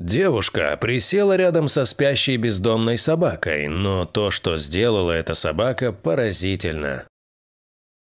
Девушка присела рядом со спящей бездомной собакой, но то, что сделала эта собака, поразительно.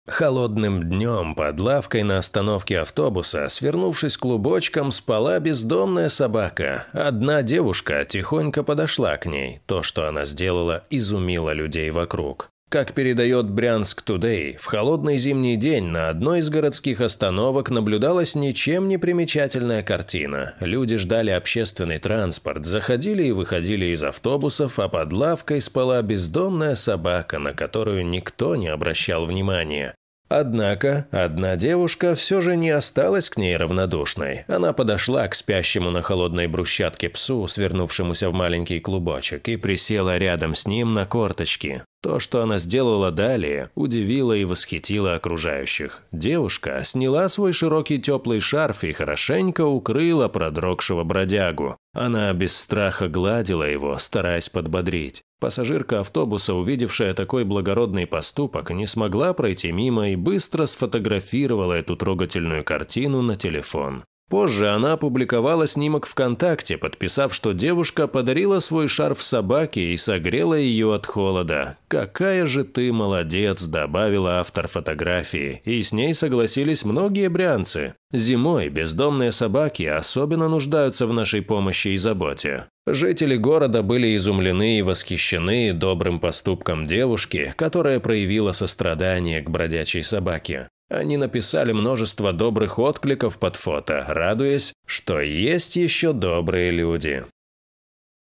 Холодным днем под лавкой на остановке автобуса, свернувшись клубочком, спала бездомная собака. Одна девушка тихонько подошла к ней. То, что она сделала, изумило людей вокруг. Как передает Брянск Тудей, в холодный зимний день на одной из городских остановок наблюдалась ничем не примечательная картина. Люди ждали общественный транспорт, заходили и выходили из автобусов, а под лавкой спала бездомная собака, на которую никто не обращал внимания. Однако, одна девушка все же не осталась к ней равнодушной. Она подошла к спящему на холодной брусчатке псу, свернувшемуся в маленький клубочек, и присела рядом с ним на корточки. То, что она сделала далее, удивило и восхитило окружающих. Девушка сняла свой широкий теплый шарф и хорошенько укрыла продрогшего бродягу. Она без страха гладила его, стараясь подбодрить. Пассажирка автобуса, увидевшая такой благородный поступок, не смогла пройти мимо и быстро сфотографировала эту трогательную картину на телефон. Позже она опубликовала снимок ВКонтакте, подписав, что девушка подарила свой шарф собаке и согрела ее от холода. «Какая же ты молодец», – добавила автор фотографии, и с ней согласились многие брянцы. Зимой бездомные собаки особенно нуждаются в нашей помощи и заботе. Жители города были изумлены и восхищены добрым поступком девушки, которая проявила сострадание к бродячей собаке. Они написали множество добрых откликов под фото, радуясь, что есть еще добрые люди.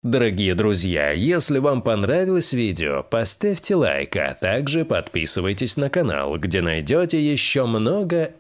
Дорогие друзья, если вам понравилось видео, поставьте лайк, а также подписывайтесь на канал, где найдете еще много